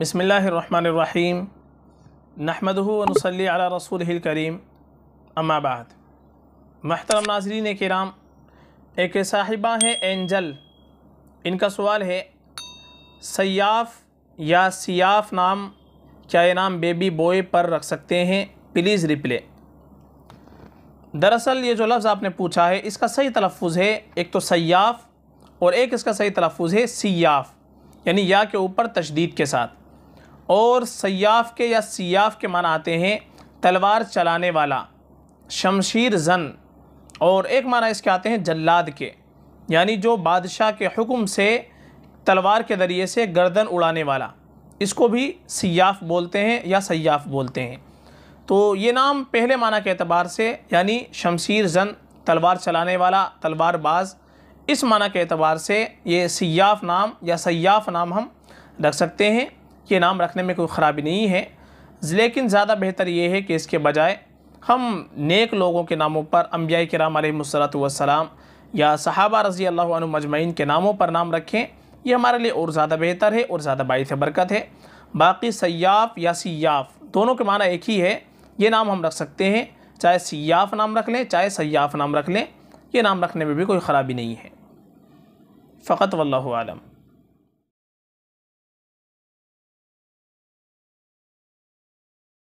बसमीम नहमदनसली रसूल करीम अम्माबाद महतरम नाजरीन कराम एक साहिबा हैं एंजल इनका सवाल है सयाफ़ या सियाफ नाम क्या ये नाम बेबी बॉय पर रख सकते हैं प्लीज़ रिप्ले दरअसल ये जो लफ्ज़ आपने पूछा है इसका सही तलफ़ है एक तो सयाफ़ और एक इसका सही तलफ़ है सियाफ यानी या के ऊपर तशदीद के साथ और सयाफ़ के या सियाफ के माना आते हैं तलवार चलाने वाला शमशीर जन और एक माना इसके आते हैं जल्लाद के यानी जो बादशाह के हुक्म से तलवार के ज़रिए से गर्दन उड़ाने वाला इसको भी सियाफ बोलते हैं या सयाफ बोलते हैं तो ये नाम पहले माना के अतबार से यानी शमशीर जन तलवार चलाने वाला तलवार बाज इस माना के अतबार से ये सयाफ नाम या सयाफ नाम हम रख सकते हैं ये नाम रखने में कोई ख़राबी नहीं है लेकिन ज़्यादा बेहतर ये है कि इसके बजाय हम नेक लोगों के नामों पर अम्बिया कराम सलाम या सहाबा रज़ी अल्लाह मजमैन के नामों पर नाम रखें ये हमारे लिए और ज़्यादा बेहतर है और ज़्यादा बायस बरकत है बाकी सयाफ़ या सयाफ़ दोनों के माना एक ही है ये नाम हम रख सकते हैं चाहे सयाफ़ नाम रख लें चाहे सयाफ़ नाम रख लें ये नाम रखने में भी कोई ख़राबी नहीं है फ़कत वल्लम